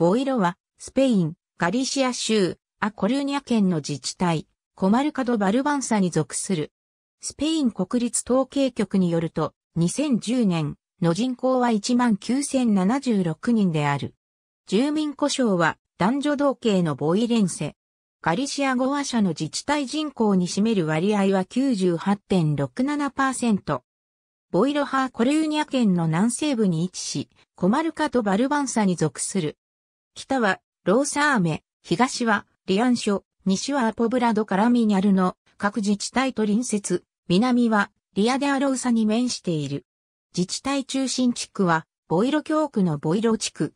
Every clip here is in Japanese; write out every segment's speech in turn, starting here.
ボイロは、スペイン、ガリシア州、アコルーニャ県の自治体、コマルカド・バルバンサに属する。スペイン国立統計局によると、2010年の人口は19,076人である。住民故障は男女同系のボイレンセ。ガリシア語話者の自治体人口に占める割合は98.67%。ボイロハーコルーニャ県の南西部に位置し、コマルカとバルバンサに属する。北はローサーメ、東はリアンショ、西はアポブラドカラミニャルの各自治体と隣接、南はリアデアローサに面している。自治体中心地区はボイロ教区のボイロ地区。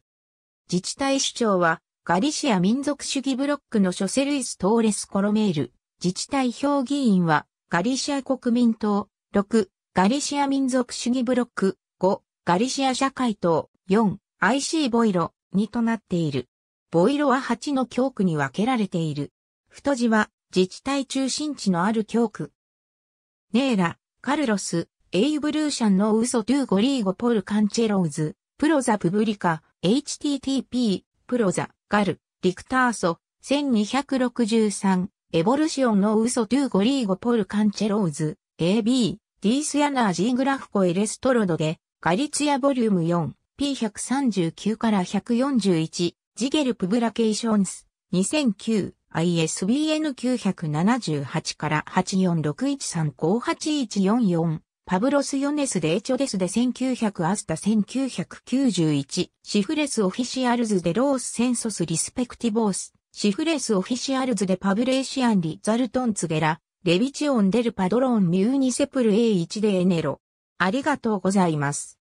自治体首長はガリシア民族主義ブロックのショセルイス・トーレス・コロメール。自治体評議員はガリシア国民党6、ガリシア民族主義ブロック5、ガリシア社会党4、IC ボイロ2となっている。ボイロは8の教区に分けられている。太字は自治体中心地のある教区。ネーラ、カルロス、エイブルーシャンのウソトゥーゴリーゴポルカンチェローズ、プロザプブリカ、http、プロザ、ガル、リクターソ、1263、エボルシオンのウソトゥーゴリーゴポルカンチェローズ、AB、ディースヤナージーグラフコエレストロドで、ガリツヤボリューム4。P139 から141、ジゲルプブラケーションス、2009、ISBN 978から8 4 6 1 3 5 8 1 4 4パブロス・ヨネス・デ・エチョデスで1900アスタ1991、シフレス・オフィシアルズ・デ・ロース・センソス・リスペクティボース、シフレス・オフィシアルズ・デ・パブレーシアン・リ・ザルトン・ツゲラ、レビチオン・デル・パドロン・ミューニセプル A1 でエネロ。ありがとうございます。